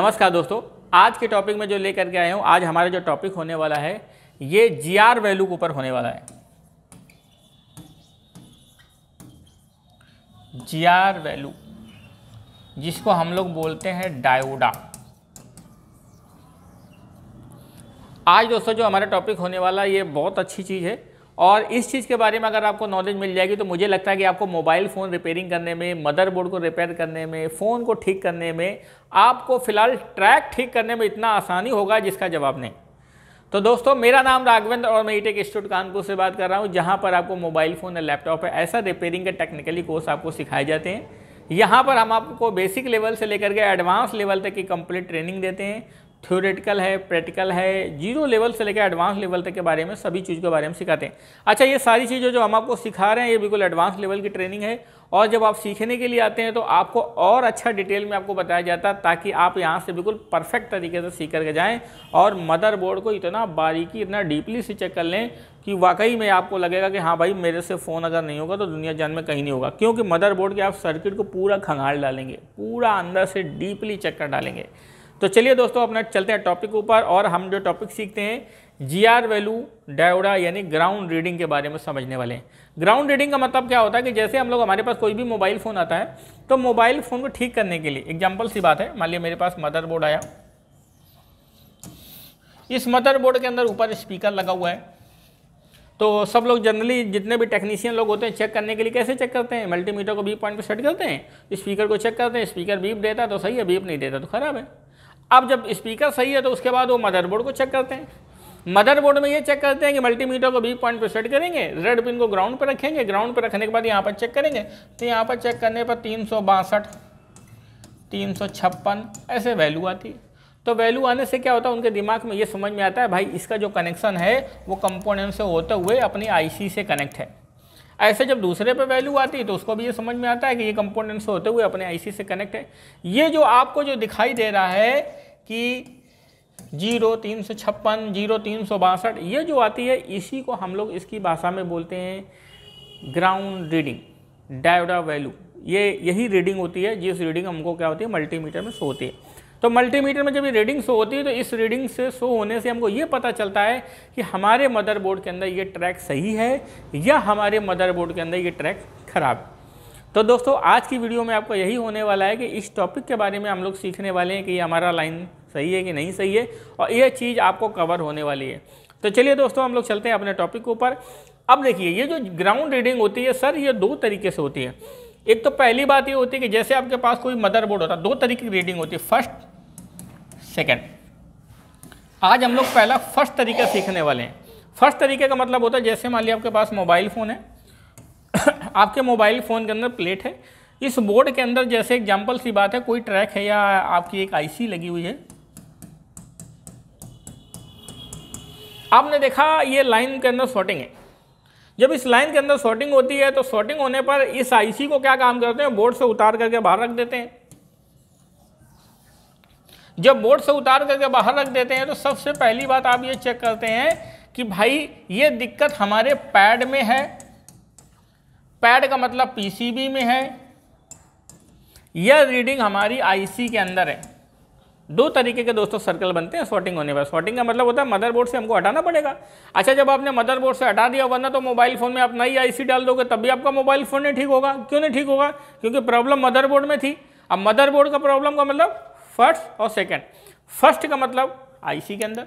नमस्कार दोस्तों आज के टॉपिक में जो लेकर के आया हूँ आज हमारा जो टॉपिक होने वाला है ये जी आर वैल्यू के ऊपर होने वाला है जी आर वैल्यू जिसको हम लोग बोलते हैं डायोडा आज दोस्तों जो हमारा टॉपिक होने वाला ये बहुत अच्छी चीज़ है और इस चीज़ के बारे में अगर आपको नॉलेज मिल जाएगी तो मुझे लगता है कि आपको मोबाइल फ़ोन रिपेयरिंग करने में मदरबोर्ड को रिपेयर करने में फ़ोन को ठीक करने में आपको फ़िलहाल ट्रैक ठीक करने में इतना आसानी होगा जिसका जवाब नहीं तो दोस्तों मेरा नाम राघवेंद्र और मैं ईटेक e इंस्टीट्यूट कानपुर से बात कर रहा हूँ जहाँ पर आपको मोबाइल फ़ोन या लैपटॉप है ऐसा रिपेयरिंग के टेक्निकली कोर्स आपको सिखाए जाते हैं यहाँ पर हम आपको बेसिक लेवल से लेकर के एडवांस लेवल तक की कंप्लीट ट्रेनिंग देते हैं थ्योरेटिकल है प्रैक्टिकल है जीरो लेवल से लेकर एडवांस लेवल तक के बारे में सभी चीज़ के बारे में सिखाते हैं अच्छा ये सारी चीज़ें जो हम आपको सिखा रहे हैं ये बिल्कुल एडवांस लेवल की ट्रेनिंग है और जब आप सीखने के लिए आते हैं तो आपको और अच्छा डिटेल में आपको बताया जाता है ताकि आप यहाँ से बिल्कुल परफेक्ट तरीके से सीख करके जाएँ और मदरबोर्ड को इतना बारीकी इतना डीपली से चेक कर लें कि वाकई में आपको लगेगा कि हाँ भाई मेरे से फ़ोन अगर नहीं होगा तो दुनिया जान में कहीं नहीं होगा क्योंकि मदरबोर्ड के आप सर्किट को पूरा खंगाल डालेंगे पूरा अंदर से डीपली चेक कर डालेंगे तो चलिए दोस्तों अपना चलते हैं टॉपिक ऊपर और हम जो टॉपिक सीखते हैं जी आर वैल्यू डायोडा यानी ग्राउंड रीडिंग के बारे में समझने वाले हैं ग्राउंड रीडिंग का मतलब क्या होता है कि जैसे हम लोग हमारे पास कोई भी मोबाइल फ़ोन आता है तो मोबाइल फ़ोन को ठीक करने के लिए एग्जाम्पल सी बात है मान लिया मेरे पास मदरबोर्ड आया इस मदरबोर्ड के अंदर ऊपर स्पीकर लगा हुआ है तो सब लोग जनरली जितने भी टेक्नीशियन लोग होते हैं चेक करने के लिए कैसे चेक करते हैं मल्टीमीटर को बीप पॉइंट पर सेट करते हैं स्पीकर को चेक करते हैं स्पीकर बीप देता तो सही है बीप नहीं देता तो खराब है अब जब स्पीकर सही है तो उसके बाद वो मदरबोर्ड को चेक करते हैं मदरबोर्ड में ये चेक करते हैं कि मल्टीमीटर को बी पॉइंट पर सेट करेंगे रेड पिन को ग्राउंड पर रखेंगे ग्राउंड पर रखने के बाद यहाँ पर चेक करेंगे तो यहाँ पर चेक करने पर तीन सौ बासठ तीन सौ छप्पन ऐसे वैल्यू आती है तो वैल्यू आने से क्या होता है उनके दिमाग में ये समझ में आता है भाई इसका जो कनेक्शन है वो कंपोनेंट से होते हुए अपनी आईसी से कनेक्ट है ऐसे जब दूसरे पे वैल्यू आती है तो उसको भी ये समझ में आता है कि ये कंपोनेंट्स होते हुए अपने आईसी से कनेक्ट है ये जो आपको जो दिखाई दे रहा है कि जीरो तीन सौ छप्पन जीरो तीन सौ बासठ ये जो आती है इसी को हम लोग इसकी भाषा में बोलते हैं ग्राउंड रीडिंग डायोडा वैल्यू ये यही रीडिंग होती है जिस रीडिंग हमको क्या होती है मल्टीमीटर में सो होती है तो मल्टीमीटर में जब ये रीडिंग शो होती है तो इस रीडिंग से शो होने से हमको ये पता चलता है कि हमारे मदरबोर्ड के अंदर ये ट्रैक सही है या हमारे मदरबोर्ड के अंदर ये ट्रैक खराब है तो दोस्तों आज की वीडियो में आपको यही होने वाला है कि इस टॉपिक के बारे में हम लोग सीखने वाले हैं कि ये हमारा लाइन सही है कि नहीं सही है और यह चीज़ आपको कवर होने वाली है तो चलिए दोस्तों हम लोग चलते हैं अपने टॉपिक के ऊपर अब देखिए ये जो ग्राउंड रीडिंग होती है सर ये दो तरीके से होती है एक तो पहली बात ये होती है कि जैसे आपके पास कोई मदरबोर्ड होता है दो तरीके की रीडिंग होती है फर्स्ट सेकेंड आज हम लोग पहला फर्स्ट तरीका सीखने वाले हैं फर्स्ट तरीके का मतलब होता है जैसे मान लिया आपके पास मोबाइल फ़ोन है आपके मोबाइल फ़ोन के अंदर प्लेट है इस बोर्ड के अंदर जैसे एग्जाम्पल सी बात है कोई ट्रैक है या आपकी एक आईसी लगी हुई है आपने देखा ये लाइन के अंदर शॉर्टिंग है जब इस लाइन के अंदर शॉर्टिंग होती है तो शॉर्टिंग होने पर इस आईसी को क्या काम करते हैं बोर्ड से उतार करके बाहर रख देते हैं जब बोर्ड से उतार करके बाहर रख देते हैं तो सबसे पहली बात आप ये चेक करते हैं कि भाई ये दिक्कत हमारे पैड में है पैड का मतलब पीसीबी में है यह रीडिंग हमारी आईसी के अंदर है दो तरीके के दोस्तों सर्कल बनते हैं शॉर्टिंग होने पर शॉर्टिंग का मतलब होता है मदरबोर्ड से हमको हटाना पड़ेगा अच्छा जब आपने मदरबोर्ड से हटा दिया वरना तो मोबाइल फ़ोन में आप नई आईसी डाल दोगे तब भी आपका मोबाइल फ़ोन नहीं ठीक होगा क्यों नहीं ठीक होगा क्योंकि प्रॉब्लम मदरबोर्ड में थी अब मदरबोर्ड का प्रॉब्लम का मतलब फर्स्ट और सेकेंड फर्स्ट का मतलब आईसी के अंदर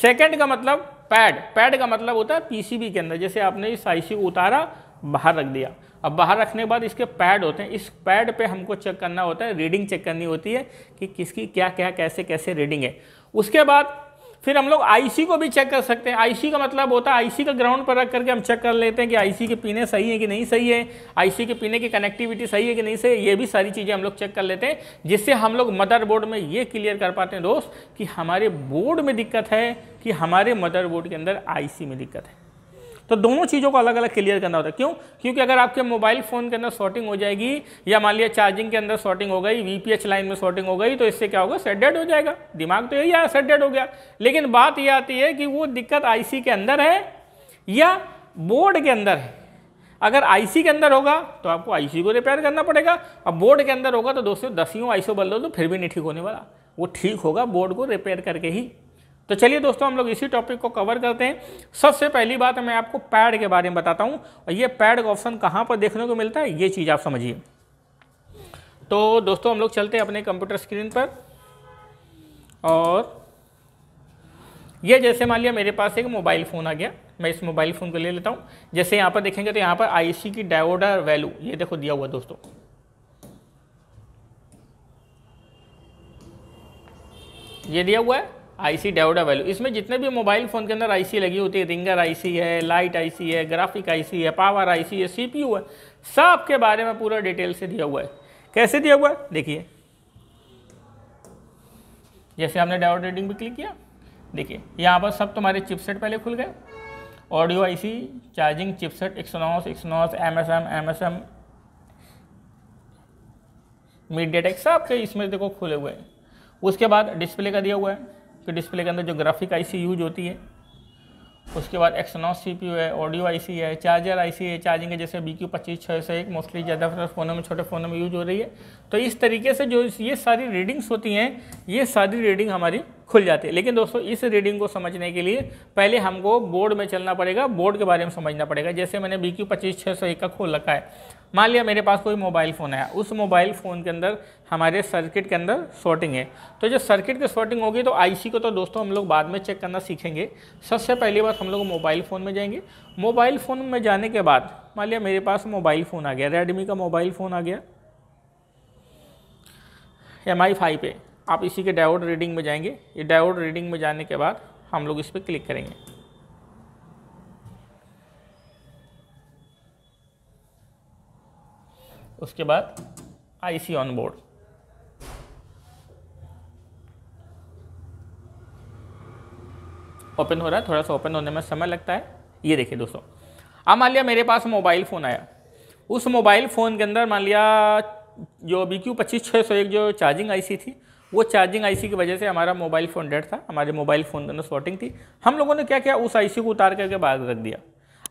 सेकेंड का मतलब पैड पैड का मतलब होता है पीसीबी के अंदर जैसे आपने इस आईसी को उतारा बाहर रख दिया अब बाहर रखने के बाद इसके पैड होते हैं इस पैड पे हमको चेक करना होता है रीडिंग चेक करनी होती है कि किसकी क्या क्या कैसे कैसे रीडिंग है उसके बाद फिर हम लोग आईसी को भी चेक कर सकते हैं आईसी का मतलब होता है आईसी का ग्राउंड पर रख करके हम चेक कर लेते हैं कि आईसी के पीने सही है कि नहीं सही है आईसी के पीने की कनेक्टिविटी सही है कि नहीं सही है ये भी सारी चीज़ें हम लोग चेक कर लेते हैं जिससे हम लोग मदरबोर्ड में ये क्लियर कर पाते हैं दोस्त कि हमारे बोर्ड में दिक्कत है कि हमारे मदरबोर्ड के अंदर आई में दिक्कत है तो दोनों चीज़ों को अलग अलग क्लियर करना होता है क्यों क्योंकि अगर आपके मोबाइल फ़ोन के अंदर शॉर्टिंग हो जाएगी या मान लिया चार्जिंग के अंदर शॉर्टिंग हो गई वी लाइन में शॉर्टिंग हो गई तो इससे क्या होगा सेट डेड हो जाएगा दिमाग तो यही आया सेट डेड हो गया लेकिन बात यह आती है कि वो दिक्कत आई के अंदर है या बोर्ड के अंदर है अगर आईसी के अंदर होगा तो आपको आईसी को रिपेयर करना पड़ेगा अब बोर्ड के अंदर होगा तो दोस्तों दसियों आईसो बदलो तो फिर भी नहीं ठीक होने वाला वो ठीक होगा बोर्ड को रिपेयर करके ही तो चलिए दोस्तों हम लोग इसी टॉपिक को कवर करते हैं सबसे पहली बात मैं आपको पैड के बारे में बताता हूँ और ये पैड का ऑप्शन कहाँ पर देखने को मिलता है ये चीज़ आप समझिए तो दोस्तों हम लोग चलते हैं अपने कंप्यूटर स्क्रीन पर और ये जैसे मान लिया मेरे पास एक मोबाइल फ़ोन आ गया मैं इस मोबाइल फ़ोन को ले लेता हूँ जैसे यहाँ पर देखेंगे तो यहाँ पर आईसी की डायोडर वैल्यू ये देखो दिया हुआ दोस्तों ये दिया हुआ है आईसी डेवडा वैल्यू इसमें जितने भी मोबाइल फ़ोन के अंदर आईसी लगी होती है रिंगर आईसी है लाइट आईसी है ग्राफिक आईसी है पावर आईसी है सीपीयू है सब के बारे में पूरा डिटेल से दिया हुआ है कैसे दिया हुआ है देखिए जैसे हमने डायोड रीडिंग भी क्लिक किया देखिए यहाँ पर सब तुम्हारे चिपसेट पहले खुल गए audio C charging chipset M M S M S M MediaTek सब के इसमें देखो खुले हुए हैं उसके बाद डिस्प्ले का दिया हुआ है के डिस्प्ले के अंदर जो ग्राफिक आईसी यूज होती है उसके बाद एक्सनॉस सीपीयू है ऑडियो आईसी है चार्जर आईसी है चार्जिंग है जैसे बी क्यू पच्चीस छः सौ एक मोस्टली ज़्यादातर फ़ोनों में छोटे फ़ोनों में यूज हो रही है तो इस तरीके से जो ये सारी रीडिंग्स होती हैं ये सारी रीडिंग हमारी खुल जाते हैं लेकिन दोस्तों इस रीडिंग को समझने के लिए पहले हमको बोर्ड में चलना पड़ेगा बोर्ड के बारे में समझना पड़ेगा जैसे मैंने बी क्यू पच्चीस छः सौ एक का खोल रखा है मान लिया मेरे पास कोई मोबाइल फ़ोन है उस मोबाइल फ़ोन के अंदर हमारे सर्किट के अंदर शॉर्टिंग है तो जब सर्किट की शॉर्टिंग होगी तो आईसी को तो दोस्तों हम लोग बाद में चेक करना सीखेंगे सबसे पहली बात हम लोग मोबाइल फ़ोन में जाएंगे मोबाइल फ़ोन में जाने के बाद मान लिया मेरे पास मोबाइल फ़ोन आ गया रेडमी का मोबाइल फ़ोन आ गया एम आई फाइव पे आप इसी के डायोड रीडिंग में जाएंगे ये डायोड रीडिंग में जाने के बाद हम लोग इस पर क्लिक करेंगे उसके बाद आईसी ऑन बोर्ड ओपन हो रहा है थोड़ा सा ओपन होने में समय लगता है ये देखिए दोस्तों अब मान लिया मेरे पास मोबाइल फ़ोन आया उस मोबाइल फ़ोन के अंदर मान लिया जो बी क्यू पच्चीस छः सौ एक जो चार्जिंग आईसी थी वो चार्जिंग आईसी की वजह से हमारा मोबाइल फ़ोन डेड था हमारे मोबाइल फ़ोन दोनों शॉर्टिंग थी हम लोगों ने क्या किया उस आईसी को उतार करके बाहर रख दिया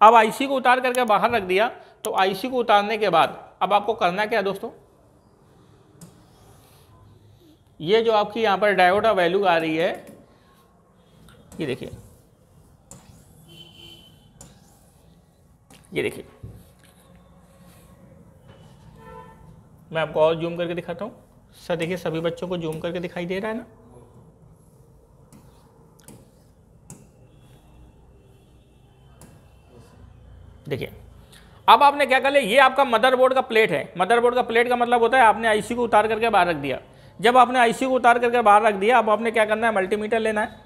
अब आईसी को उतार करके बाहर रख दिया तो आईसी को उतारने के बाद अब आपको करना क्या दोस्तों ये जो आपकी यहाँ पर डायोडा वैल्यू आ रही है ये देखिए ये देखिए मैं आपको और जूम करके दिखाता हूँ सर देखिए सभी बच्चों को जूम करके दिखाई दे रहा है ना देखिए अब आपने क्या कर लिया ये आपका मदरबोर्ड का प्लेट है मदरबोर्ड का प्लेट का मतलब होता है आपने आईसी को उतार करके बाहर रख दिया जब आपने आईसी को उतार करके बाहर रख दिया अब आपने क्या करना है मल्टीमीटर लेना है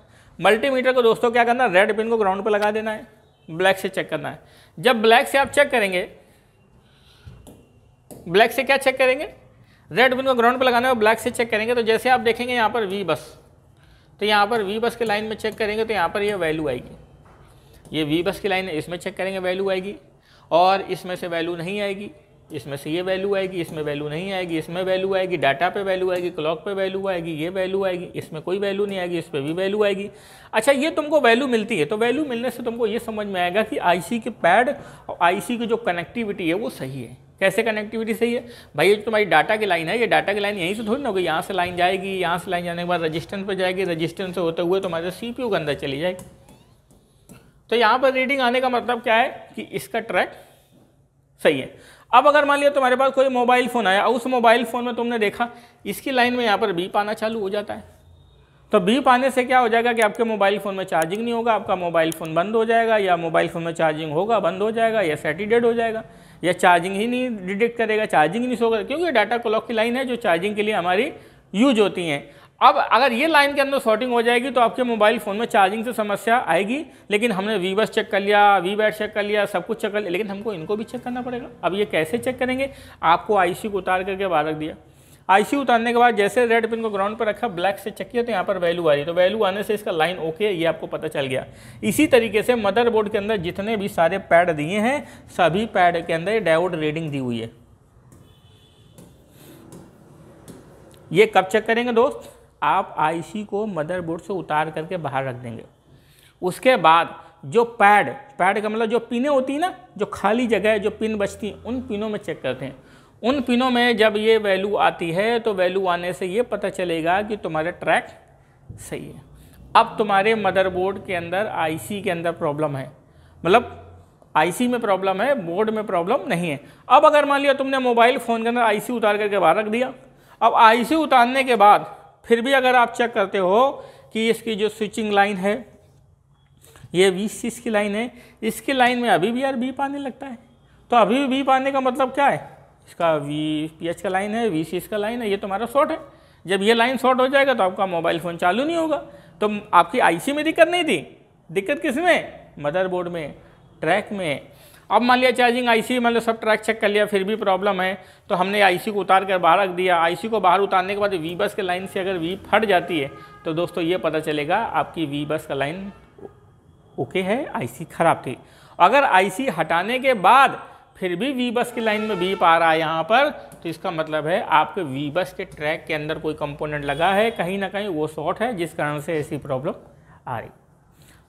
मल्टीमीटर को दोस्तों क्या करना है रेड पिन को ग्राउंड पर लगा देना है ब्लैक से चेक करना है जब ब्लैक से आप चेक करेंगे ब्लैक से क्या चेक करेंगे रेड बिन को ग्राउंड पर लगाना है और ब्लैक से चेक करेंगे तो जैसे आप देखेंगे यहाँ पर वी बस तो यहाँ पर वी बस के लाइन में चेक करेंगे तो यहाँ पर ये यह वैल्यू आएगी ये वी बस की लाइन है इसमें चेक करेंगे वैल्यू आएगी और इसमें से वैल्यू नहीं आएगी इसमें से ये वैल्यू आएगी इसमें वैल्यू नहीं आएगी इसमें वैल्यू आएगी डाटा पे वैल्यू आएगी क्लॉक पे वैल्यू आएगी ये वैल्यू आएगी इसमें कोई वैल्यू नहीं आएगी इस पर भी वैल्यू आएगी अच्छा ये तुमको वैल्यू मिलती है तो वैल्यू मिलने से तुमको ये समझ में आएगा कि आईसी के पैड और आईसी की जो कनेक्टिविटी है वो सही है कैसे कनेक्टिविटी सही है भाई ये तुम्हारी डाटा की लाइन है ये डाटा की लाइन यहीं से थोड़ी ना होगी यहाँ से लाइन जाएगी यहाँ से लाइन जाने के बाद रजिस्टेंस पर जाएगी रजिस्टेंस से होते हुए तुम्हारे सी पी के अंदर चली जाएगी तो यहाँ पर रीडिंग आने का मतलब क्या है कि इसका ट्रैक सही है अब अगर मान लिया तुम्हारे पास कोई मोबाइल फ़ोन आया उस मोबाइल फ़ोन में तुमने देखा इसकी लाइन में यहाँ पर बीप आना चालू हो जाता है तो बीप आने से क्या हो जाएगा कि आपके मोबाइल फ़ोन में चार्जिंग नहीं होगा आपका मोबाइल फ़ोन बंद हो जाएगा या मोबाइल फ़ोन में चार्जिंग होगा बंद हो जाएगा या सेटिडेड हो जाएगा या चार्जिंग ही नहीं डिटेक्ट करेगा चार्जिंग ही नहीं शो करेगा क्योंकि डाटा क्लॉक की लाइन है जो चार्जिंग के लिए हमारी यूज होती हैं अब अगर ये लाइन के अंदर शॉर्टिंग हो जाएगी तो आपके मोबाइल फ़ोन में चार्जिंग से समस्या आएगी लेकिन हमने वी बस चेक कर लिया वी बैट चेक कर लिया सब कुछ चेक कर लिया लेकिन हमको इनको भी चेक करना पड़ेगा अब ये कैसे चेक करेंगे आपको आईसी को उतार करके बाहर रख दिया आईसी उतारने के बाद जैसे रेड पिन को ग्राउंड पर रखा ब्लैक से चेक किया तो यहाँ पर वैल्यू आ रही तो वैल्यू आने से इसका लाइन ओके ये आपको पता चल गया इसी तरीके से मदरबोर्ड के अंदर जितने भी सारे पैड दिए हैं सभी पैड के अंदर डायोड रीडिंग दी हुई है ये कब चेक करेंगे दोस्त आप आईसी को मदरबोर्ड से उतार करके बाहर रख देंगे उसके बाद जो पैड पैड का मतलब जो पिनें होती है ना जो खाली जगह है जो पिन बचती हैं उन पिनों में चेक करते हैं उन पिनों में जब ये वैल्यू आती है तो वैल्यू आने से ये पता चलेगा कि तुम्हारे ट्रैक सही है अब तुम्हारे मदरबोर्ड के अंदर आईसी के अंदर प्रॉब्लम है मतलब आईसी में प्रॉब्लम है बोर्ड में प्रॉब्लम नहीं है अब अगर मान लिया तुमने मोबाइल फ़ोन के अंदर आईसी उतार करके बाहर रख दिया अब आईसी उतारने के बाद फिर भी अगर आप चेक करते हो कि इसकी जो स्विचिंग लाइन है ये बीस चीज़ की लाइन है इसकी लाइन में अभी भी यार बीप आने लगता है तो अभी भी बीप आने का मतलब क्या है इसका वी पी एच का लाइन है वी सी इसका लाइन है ये तुम्हारा शॉर्ट है जब ये लाइन शॉर्ट हो जाएगा तो आपका मोबाइल फ़ोन चालू नहीं होगा तो आपकी आईसी में दिक्कत नहीं थी दिक्कत किस में मदरबोर्ड में ट्रैक में अब मान लिया चार्जिंग आईसी मान लो सब ट्रैक चेक कर लिया फिर भी प्रॉब्लम है तो हमने आईसी को उतार कर बाहर रख दिया आईसी को बाहर उतारने के बाद वी बस के लाइन से अगर वी फट जाती है तो दोस्तों ये पता चलेगा आपकी वी बस का लाइन ओके है आईसी खराब थी अगर आईसी हटाने के बाद फिर भी वी बस की लाइन में बीप आ रहा है यहाँ पर तो इसका मतलब है आपके वी बस के ट्रैक के अंदर कोई कंपोनेंट लगा है कहीं ना कहीं वो शॉर्ट है जिस कारण से ऐसी प्रॉब्लम आ रही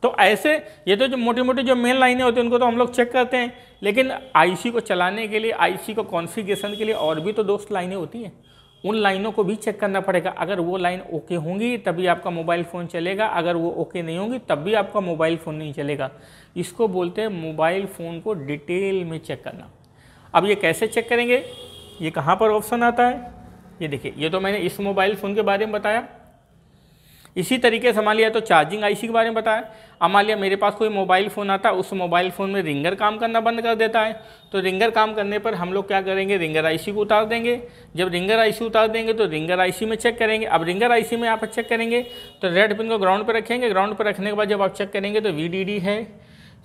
तो ऐसे ये तो जो मोटी मोटी जो मेन लाइनें होती हैं उनको तो हम लोग चेक करते हैं लेकिन आईसी को चलाने के लिए आईसी को कॉन्फ़िगरेशन के लिए और भी तो दोस्त लाइनें होती हैं उन लाइनों को भी चेक करना पड़ेगा अगर वो लाइन ओके होंगी तभी आपका मोबाइल फ़ोन चलेगा अगर वो ओके नहीं होंगी तब भी आपका मोबाइल फ़ोन नहीं चलेगा इसको बोलते हैं मोबाइल फ़ोन को डिटेल में चेक करना अब ये कैसे चेक करेंगे ये कहाँ पर ऑप्शन आता है ये देखिए ये तो मैंने इस मोबाइल फ़ोन के बारे में बताया इसी तरीके से मान लिया तो चार्जिंग आईसी के बारे में बताया अब मान लिया मेरे पास कोई मोबाइल फ़ोन आता है उस मोबाइल फ़ोन में रिंगर काम करना बंद कर देता है तो रिंगर काम करने पर हम लोग क्या करेंगे रिंगर आईसी को उतार देंगे जब रिंगर आईसी उतार देंगे तो रिंगर आईसी में चेक करेंगे अब रिंगर आईसी में आप चेक करेंगे तो रेड पिन को ग्राउंड पर रखेंगे ग्राउंड पर रखने के बाद जब आप चेक करेंगे तो वी है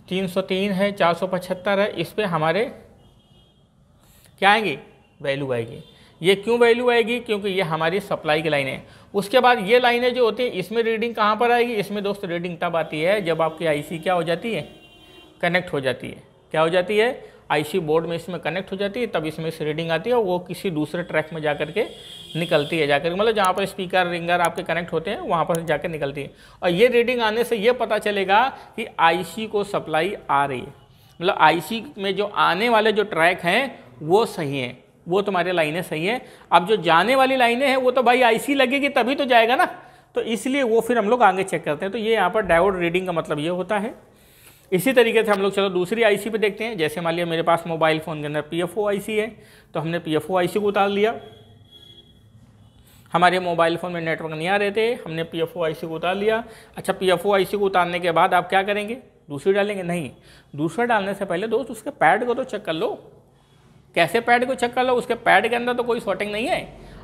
तीन है चार है इस पर हमारे क्या आएंगे वैल्यू आएगी ये क्यों वैल्यू आएगी क्योंकि ये हमारी सप्लाई की लाइन है उसके बाद ये लाइनें जो होती हैं इसमें रीडिंग कहाँ पर आएगी इसमें दोस्त रीडिंग तब आती है जब आपकी आईसी क्या हो जाती है कनेक्ट हो जाती है क्या हो जाती है आईसी बोर्ड में इसमें कनेक्ट हो जाती है तब इसमें से रीडिंग आती है और वो किसी दूसरे ट्रैक में जा के निकलती है जाकर मतलब जहाँ पर स्पीकर रिंगर आपके कनेक्ट होते हैं वहाँ पर जाकर निकलती है और ये रीडिंग आने से ये पता चलेगा कि आई को सप्लाई आ रही है मतलब आई में जो आने वाले जो ट्रैक हैं वो सही हैं वो तुम्हारे लाइनें सही हैं अब जो जाने वाली लाइनें हैं वो तो भाई आईसी लगेगी तभी तो जाएगा ना तो इसलिए वो फिर हम लोग आगे चेक करते हैं तो ये यहाँ पर डायोड रीडिंग का मतलब ये होता है इसी तरीके से हम लोग चलो दूसरी आईसी पे देखते हैं जैसे मान लिया मेरे पास मोबाइल फ़ोन के अंदर पीएफओ आईसी है तो हमने पीएफओ आईसी को उतार लिया हमारे मोबाइल फ़ोन में नेटवर्क नहीं आ रहे थे हमने पीएफओ आईसी को उतार लिया अच्छा पीएफओ आईसी को उतारने के बाद आप क्या करेंगे दूसरी डालेंगे नहीं दूसरा डालने से पहले दोस्त उसके पैड को तो चेक कर लो कैसे पैड को चेक कर लो उसके पैड के अंदर तो कोई शॉर्टिंग नहीं है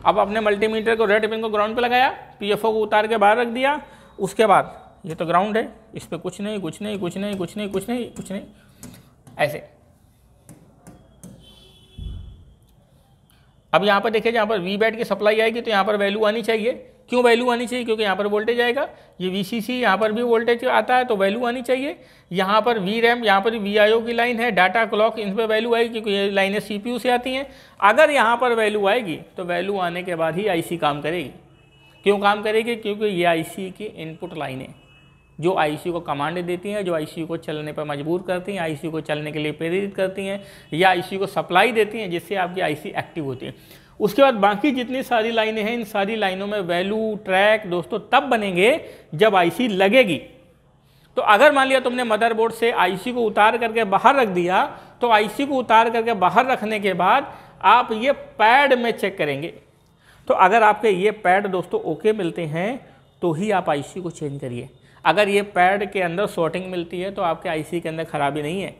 अब अपने मल्टीमीटर को रेड पिन को ग्राउंड पे लगाया पीएफओ को उतार के बाहर रख दिया उसके बाद ये तो ग्राउंड है इस पर कुछ नहीं कुछ नहीं कुछ नहीं कुछ नहीं कुछ नहीं कुछ नहीं ऐसे अब यहाँ पर देखिए जहाँ पर वी बैट की सप्लाई आएगी तो यहाँ पर वैल्यू आनी चाहिए क्यों वैल्यू आनी चाहिए क्योंकि यहाँ पर वोल्टेज आएगा ये वी सी सी यहाँ पर भी वोल्टेज आता है तो वैल्यू आनी चाहिए यहाँ पर वी रैम यहाँ पर वी आई ओ की लाइन है डाटा क्लॉक इन पर वैल्यू आएगी क्योंकि ये लाइनें सी पी यू से आती हैं अगर यहाँ पर वैल्यू आएगी तो वैल्यू आने के बाद ही आई सी काम करेगी क्यों काम करेगी क्योंकि ये आई सी की इनपुट लाइनें जो आई सी को कमांड देती हैं जो आई सी को चलने पर मजबूर करती हैं आई सी को चलने के लिए प्रेरित करती हैं या आई सी को सप्लाई देती हैं जिससे आपकी आई सी एक्टिव होती है उसके बाद बाकी जितनी सारी लाइनें हैं इन सारी लाइनों में वैल्यू ट्रैक दोस्तों तब बनेंगे जब आईसी लगेगी तो अगर मान लिया तुमने मदरबोर्ड से आईसी को उतार करके बाहर रख दिया तो आईसी को उतार करके बाहर रखने के बाद आप ये पैड में चेक करेंगे तो अगर आपके ये पैड दोस्तों ओके मिलते हैं तो ही आप आई को चेंज करिए अगर ये पैड के अंदर शॉर्टिंग मिलती है तो आपके आई के अंदर खराबी नहीं है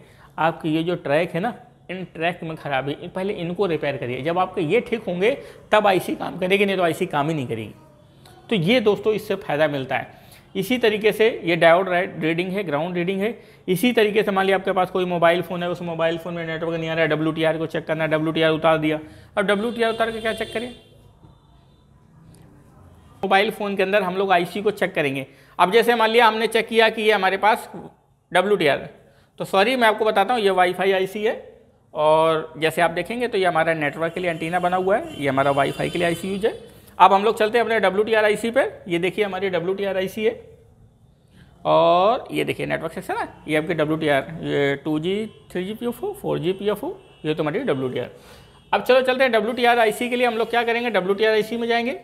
आपकी ये जो ट्रैक है ना इन ट्रैक में खराबी पहले इनको रिपेयर करिए जब आपके ये ठीक होंगे तब आईसी काम करेगी नहीं तो आईसी काम ही नहीं करेगी तो ये दोस्तों इससे फ़ायदा मिलता है इसी तरीके से ये डायोड रीडिंग है ग्राउंड रीडिंग है इसी तरीके से मान लिया आपके पास कोई मोबाइल फ़ोन है उस मोबाइल फ़ोन में नेटवर्क नहीं आ रहा है डब्ल्यू को चेक करना है डब्ल्यू उतार दिया अब डब्ल्यू उतार के क्या चेक करें मोबाइल फ़ोन के अंदर हम लोग आईसी को चेक करेंगे अब जैसे मान लिया हमने चेक किया कि ये हमारे पास डब्ल्यू तो सॉरी मैं आपको बताता हूँ ये वाईफाई आईसी है और जैसे आप देखेंगे तो ये हमारा नेटवर्क के लिए एंटीना बना हुआ है ये हमारा वाईफाई के लिए आई है अब हम लोग चलते हैं अपने W T R I C पर ये देखिए हमारी W T R I C है और ये देखिए नेटवर्क सेक्शन है ये आपके डब्ल्यू टी आर ये two G three G P F O four G P F O ये तो हमारी डब्ल्यू टी आर अब चलो चलते हैं W T R I C के लिए हम लोग क्या करेंगे W T R I C में जाएंगे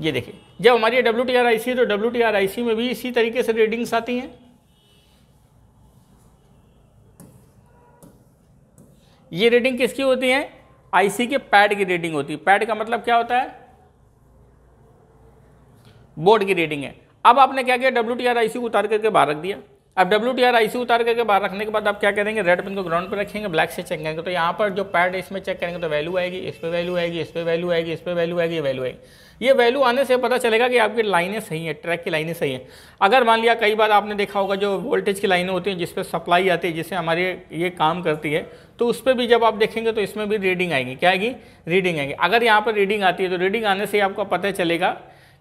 ये देखिए जब हमारी W T R I C तो W T R I C में भी इसी तरीके से रीडिंग्स आती हैं ये रीडिंग किसकी होती है आईसी के पैड की रीडिंग होती है पैड का मतलब क्या होता है बोर्ड की रीडिंग है अब आपने क्या किया W T R I C को उतार करके बाहर रख दिया अब W T R I C उतार करके बाहर रखने के बाद आप क्या करेंगे रेड पिन को ग्राउंड पर रखेंगे ब्लैक से चेक करेंगे तो यहाँ पर जो पैड इसमें चेक करेंगे तो वैल्यू आएगी इस पर वैल्यू आएगी इस पर वैल्यू आएगी इस पर वैल्यू आएगी वैल्यू आएगी ये वैल्यू आने से पता चलेगा कि आपकी लाइनें सही हैं ट्रैक की लाइनें सही हैं अगर मान लिया कई बार आपने देखा होगा जो वोल्टेज की लाइनें होती हैं जिस पर सप्लाई आती है जिससे हमारी ये काम करती है तो उस पर भी जब आप देखेंगे तो इसमें भी रीडिंग आएगी क्या आएगी रीडिंग आएगी अगर यहाँ पर रीडिंग आती है तो रीडिंग आने से आपको पता चलेगा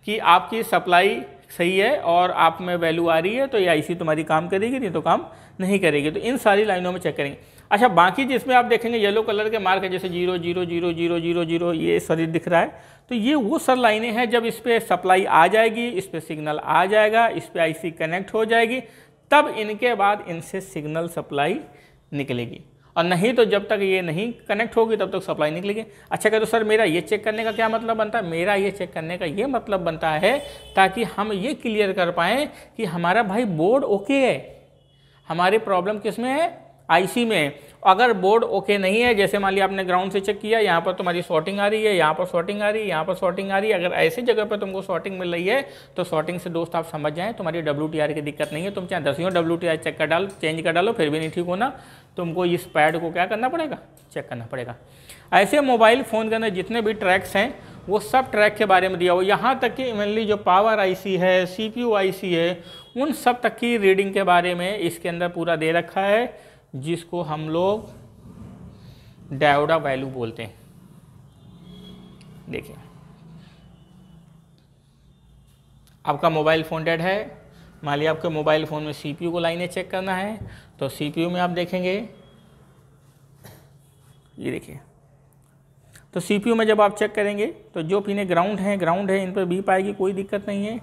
कि आपकी सप्लाई सही है और आप में वैल्यू आ रही है तो ये आईसी तुम्हारी काम करेगी नहीं तो काम नहीं करेगी तो इन सारी लाइनों में चेक करेंगे अच्छा बाकी जिसमें आप देखेंगे येलो कलर के मार्क है जैसे zero zero zero zero zero zero ये सर दिख रहा है तो ये वो सर लाइनें हैं जब इस पर सप्लाई आ जाएगी इस पर सिग्नल आ जाएगा इस पर आई कनेक्ट हो जाएगी तब इनके बाद इनसे सिग्नल सप्लाई निकलेगी और नहीं तो जब तक ये नहीं कनेक्ट होगी तब तक तो सप्लाई निकलेगी अच्छा कह तो सर मेरा ये चेक करने का क्या मतलब बनता है मेरा ये चेक करने का ये मतलब बनता है ताकि हम ये क्लियर कर पाएँ कि हमारा भाई बोर्ड ओके है हमारी प्रॉब्लम किस में है आईसी में अगर बोर्ड ओके नहीं है जैसे मान लिया आपने ग्राउंड से चेक किया यहाँ पर तुम्हारी शॉर्टिंग आ रही है यहाँ पर शॉर्टिंग आ रही है यहाँ पर शॉर्टिंग आ रही है अगर ऐसी जगह पर तुमको शॉर्टिंग मिल रही है तो शॉर्टिंग से दोस्त आप समझ जाएँ तुम्हारी डब्ल्यू की दिक्कत नहीं है तुम चाहे दसियों डब्ल्यू चेक कर डालो चेंज कर डालो फिर भी नहीं ठीक होना तुमको इस पैड को क्या करना पड़ेगा चेक करना पड़ेगा ऐसे मोबाइल फ़ोन के अंदर जितने भी ट्रैक्स हैं वो सब ट्रैक के बारे में दिया हो यहाँ तक कि मेनली जो पावर आईसी है सीपीयू आईसी है उन सब तक की रीडिंग के बारे में इसके अंदर पूरा दे रखा है जिसको हम लोग डायोडा वैल्यू बोलते हैं देखिए आपका मोबाइल फ़ोन डेड है मान लिया आपके मोबाइल फ़ोन में सीपीयू को लाइनें चेक करना है तो सीपीयू में आप देखेंगे ये देखिए तो सीपीयू में जब आप चेक करेंगे तो जो पीने ग्राउंड हैं ग्राउंड है इन पर बीप आएगी कोई दिक्कत नहीं है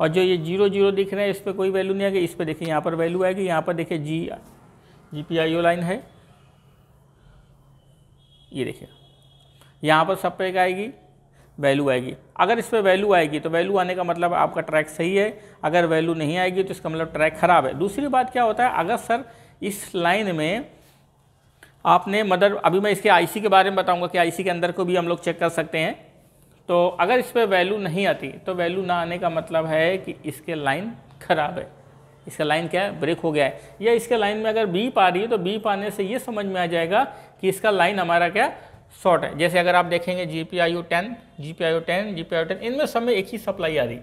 और जो ये जीरो जीरो दिख रहे हैं इस पर कोई वैल्यू नहीं आएगी इस पर देखिए यहाँ पर वैल्यू आएगी यहाँ पर देखिए जी जी पी आई लाइन है ये देखिए यहाँ पर सब पे आएगी वैल्यू आएगी अगर इस पर वैल्यू आएगी तो वैल्यू आने का मतलब आपका ट्रैक सही है अगर वैल्यू नहीं आएगी तो इसका मतलब ट्रैक ख़राब है दूसरी बात क्या होता है अगर सर इस लाइन में आपने मदर अभी मैं इसके आईसी के बारे में बताऊंगा कि आईसी के अंदर को भी हम लोग चेक कर सकते हैं तो अगर इस पर वैल्यू नहीं आती तो वैल्यू ना आने का मतलब है कि इसके लाइन ख़राब है इसका लाइन क्या है ब्रेक हो गया है या इसके लाइन में अगर बीप आ रही है तो बीप आने से ये समझ में आ जाएगा कि इसका लाइन हमारा क्या शॉर्ट है जैसे अगर आप देखेंगे G P I U ten G P I U ten G P I ten इनमें सब में एक ही सप्लाई आ रही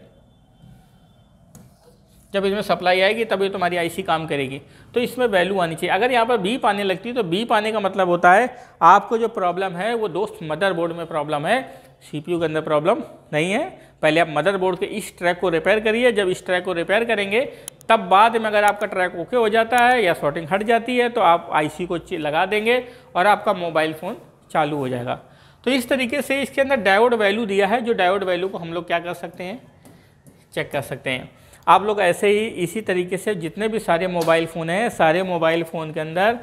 जब इसमें सप्लाई आएगी तब ये तुम्हारी आईसी काम करेगी तो इसमें वैल्यू आनी चाहिए अगर यहाँ पर बीप आने लगती है तो बीप आने का मतलब होता है आपको जो प्रॉब्लम है वो दोस्त मदरबोर्ड में प्रॉब्लम है सीपीयू के अंदर प्रॉब्लम नहीं है पहले आप मदरबोर्ड के इस ट्रैक को रिपेयर करिए जब इस ट्रैक को रिपेयर करेंगे तब बाद में अगर आपका ट्रैक ओके हो जाता है या शॉर्टिंग हट जाती है तो आप आईसी को लगा देंगे और आपका मोबाइल फ़ोन चालू हो जाएगा तो इस तरीके से इसके अंदर डायोड वैल्यू दिया है जो डायोड वैल्यू को हम लोग क्या कर सकते हैं चेक कर सकते हैं आप लोग ऐसे ही इसी तरीके से जितने भी सारे मोबाइल फ़ोन हैं सारे मोबाइल फ़ोन के अंदर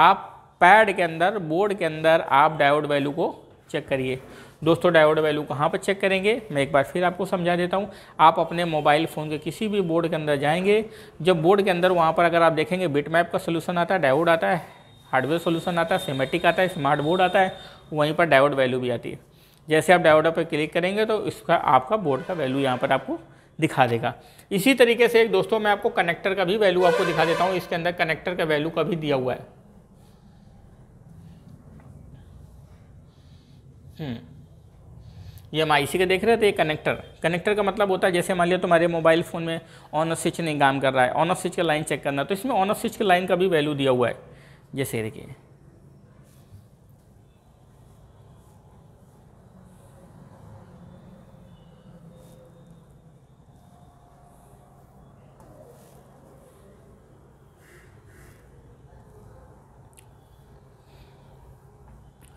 आप पैड के अंदर बोर्ड के अंदर आप डायोड वैल्यू को चेक करिए दोस्तों डायोड वैल्यू कहाँ पर चेक करेंगे मैं एक बार फिर आपको समझा देता हूँ आप अपने मोबाइल फ़ोन के किसी भी बोर्ड के अंदर जाएंगे जब बोर्ड के अंदर वहाँ पर अगर आप देखेंगे बिट मैप का सोल्यूशन आता है डायोड आता है हार्डवेयर सोल्यूशन आता है सीमेटिक आता है स्मार्ट बोर्ड आता है वहीं पर डायोड वैल्यू भी आती है जैसे आप डायोड पर क्लिक करेंगे तो इसका आपका बोर्ड का वैल्यू यहाँ पर आपको दिखा देगा इसी तरीके से एक दोस्तों मैं आपको कनेक्टर का भी वैल्यू आपको दिखा देता हूँ इसके अंदर कनेक्टर का वैल्यू का भी दिया हुआ है हम्म। ये हम आईसी का देख रहे थे कनेक्टर कनेक्टर का मतलब होता है जैसे मान लिया तुम्हारे मोबाइल फ़ोन में ऑन ऑफ स्विच नहीं काम कर रहा है ऑन ऑफ स्विच का लाइन चेक करना तो इसमें ऑन ऑफ स्विच का लाइन का भी वैल्यू दिया हुआ है जैसे देखिए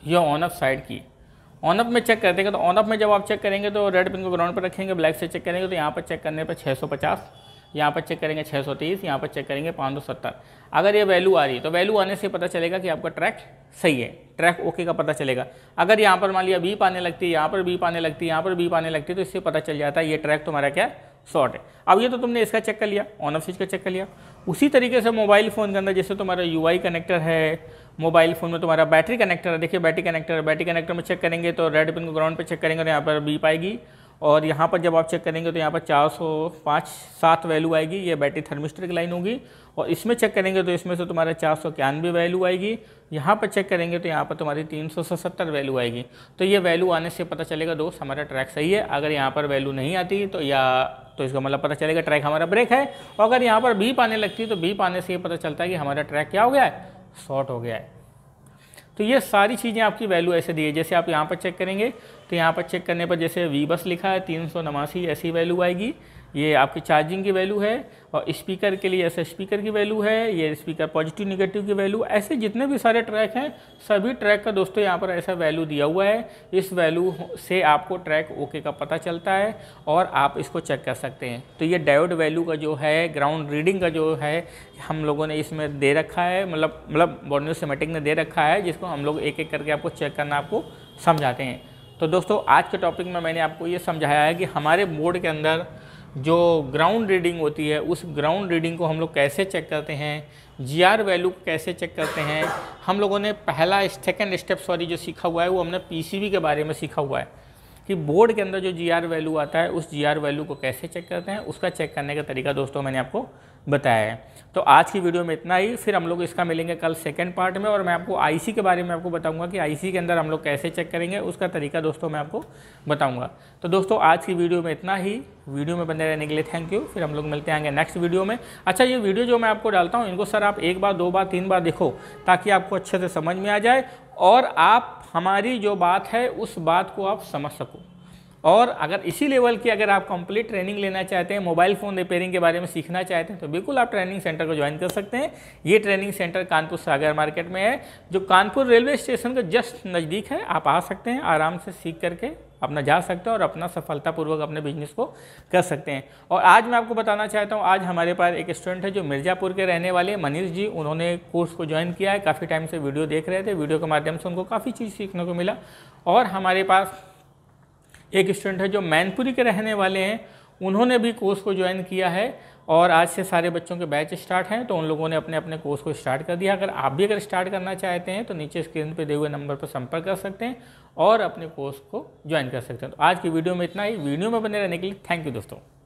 ये ऑन ऑफ साइड की ऑन अप में चेक करते हैं तो अप में जब आप चेक करेंगे तो रेड पिन को ग्राउंड पर रखेंगे ब्लैक से चेक करेंगे तो यहाँ पर चेक करने पर 650 यहाँ पर चेक करेंगे 630 यहाँ पर चेक करेंगे 570 अगर ये वैल्यू आ रही है तो वैल्यू आने से पता चलेगा कि आपका ट्रैक सही है ट्रैक ओके का पता चलेगा अगर यहाँ पर मान लिया बीप आने लगती है यहाँ पर बीप आने लगती है यहाँ पर बीप आने लगती है तो इससे पता चल जाता है ये ट्रैक तुम्हारा क्या शॉर्ट है अब ये तो तुमने इसका चेक कर लिया ऑन ऑफ स्विच का चेक कर लिया उसी तरीके से मोबाइल फ़ोन के अंदर जैसे तुम्हारा यू कनेक्टर है मोबाइल फ़ोन में तुम्हारा बैटरी कनेक्टर है देखिए बैटरी कनेक्टर है बैटरी कनेक्टर में चेक करेंगे तो रेड पिन को ग्राउंड पे चेक करेंगे तो यहाँ पर बीप आएगी और यहाँ पर जब आप चेक करेंगे तो यहाँ पर चार सौ पाँच सात वैल्यू आएगी ये बैटरी थर्मिस्टर की लाइन होगी और इसमें चेक करेंगे तो इसमें से तुम्हारे चार सौ इक्यानवे वैल्यू आएगी यहाँ पर चेक करेंगे तो यहाँ पर तुम्हारी तीन सौ सत्तर वैल्यू आएगी तो ये वैल्यू आने से पता चलेगा दोस्त हमारा ट्रैक सही है अगर यहाँ पर वैल्यू नहीं आती तो या तो इसका मतलब पता चलेगा ट्रैक हमारा ब्रेक है और अगर यहाँ पर बीप आने लगती है तो बीप आने से ये पता चलता है कि हमारा ट्रैक क्या हो गया है शॉर्ट हो गया है तो ये सारी चीज़ें आपकी वैल्यू ऐसे दी है जैसे आप यहाँ पर चेक करेंगे तो यहाँ पर चेक करने पर जैसे वी बस लिखा है तीन सौ नवासी ऐसी वैल्यू आएगी ये आपकी चार्जिंग की वैल्यू है और स्पीकर के लिए ऐसे स्पीकर की वैल्यू है ये स्पीकर पॉजिटिव निगेटिव की वैल्यू ऐसे जितने भी सारे ट्रैक हैं सभी ट्रैक का दोस्तों यहाँ पर ऐसा वैल्यू दिया हुआ है इस वैल्यू से आपको ट्रैक ओके का पता चलता है और आप इसको चेक कर सकते हैं तो ये डायोड वैल्यू का जो है ग्राउंड रीडिंग का जो है हम लोगों ने इसमें दे रखा है मतलब मतलब बॉर्नियो सेमेटिक ने दे रखा है जिसको हम लोग एक एक करके आपको चेक करना आपको समझाते हैं तो दोस्तों आज के टॉपिक में मैंने आपको ये समझाया है कि हमारे बोर्ड के अंदर जो ग्राउंड रीडिंग होती है उस ग्राउंड रीडिंग को हम लोग कैसे चेक करते हैं जी आर वैल्यू को कैसे चेक करते हैं हम लोगों ने पहला सेकेंड स्टेप सॉरी जो सीखा हुआ है वो हमने पी के बारे में सीखा हुआ है कि बोर्ड के अंदर जो जी आर वैल्यू आता है उस जी आर वैल्यू को कैसे चेक करते हैं उसका चेक करने का तरीका दोस्तों मैंने आपको बताया है तो आज की वीडियो में इतना ही फिर हम लोग इसका मिलेंगे कल सेकेंड पार्ट में और मैं आपको आईसी के बारे में आपको बताऊंगा कि आईसी के अंदर हम लोग कैसे चेक करेंगे उसका तरीका दोस्तों मैं आपको बताऊंगा तो दोस्तों आज की वीडियो में इतना ही वीडियो में बने रहने के लिए थैंक यू फिर हम लोग मिलते आएंगे नेक्स्ट वीडियो में अच्छा ये वीडियो जो मैं आपको डालता हूँ इनको सर आप एक बार दो बार तीन बार देखो ताकि आपको अच्छे से समझ में आ जाए और आप हमारी जो बात है उस बात को आप समझ सको और अगर इसी लेवल की अगर आप कंप्लीट ट्रेनिंग लेना चाहते हैं मोबाइल फ़ोन रिपेयरिंग के बारे में सीखना चाहते हैं तो बिल्कुल आप ट्रेनिंग सेंटर को ज्वाइन कर सकते हैं ये training centre Kanpur Sagar market में है जो कानपुर रेलवे स्टेशन के जस्ट नज़दीक है आप आ सकते हैं आराम से सीख करके अपना जा सकते हैं और अपना सफलतापूर्वक अपने बिजनेस को कर सकते हैं और आज मैं आपको बताना चाहता हूँ आज हमारे पास एक स्टूडेंट है जो मिर्ज़ापुर के रहने वाले मनीष जी उन्होंने कोर्स को ज्वाइन किया है काफ़ी टाइम से वीडियो देख रहे थे वीडियो के माध्यम से उनको काफ़ी चीज़ सीखने को मिला और हमारे पास एक स्टूडेंट है जो मैनपुरी के रहने वाले हैं उन्होंने भी कोर्स को ज्वाइन किया है और आज से सारे बच्चों के बैच स्टार्ट हैं तो उन लोगों ने अपने अपने कोर्स को स्टार्ट कर दिया अगर आप भी अगर स्टार्ट करना चाहते हैं तो नीचे स्क्रीन पर दिए हुए नंबर पर संपर्क कर सकते हैं और अपने कोर्स को ज्वाइन कर सकते हैं तो आज की वीडियो में इतना ही वीडियो में बने रहने के लिए थैंक यू दोस्तों